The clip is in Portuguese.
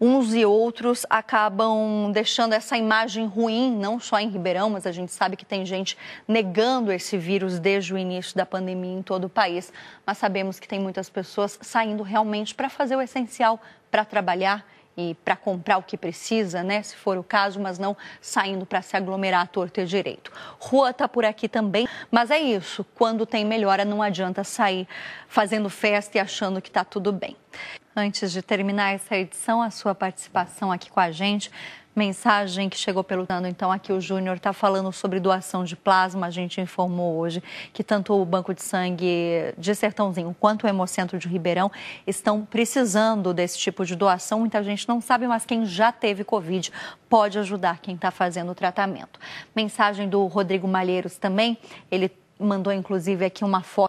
uns e outros acabam deixando essa imagem ruim, não só em Ribeirão, mas a gente sabe que tem gente negando esse vírus desde o início da pandemia em todo o país. Mas sabemos que tem muitas pessoas saindo realmente para fazer o essencial, para trabalhar e para comprar o que precisa, né, se for o caso, mas não saindo para se aglomerar à torta e direito. Rua está por aqui também, mas é isso, quando tem melhora não adianta sair fazendo festa e achando que está tudo bem. Antes de terminar essa edição, a sua participação aqui com a gente. Mensagem que chegou pelo Nando, então aqui o Júnior está falando sobre doação de plasma. A gente informou hoje que tanto o Banco de Sangue de Sertãozinho quanto o Hemocentro de Ribeirão estão precisando desse tipo de doação. Muita gente não sabe, mas quem já teve Covid pode ajudar quem está fazendo o tratamento. Mensagem do Rodrigo Malheiros também, ele mandou inclusive aqui uma foto.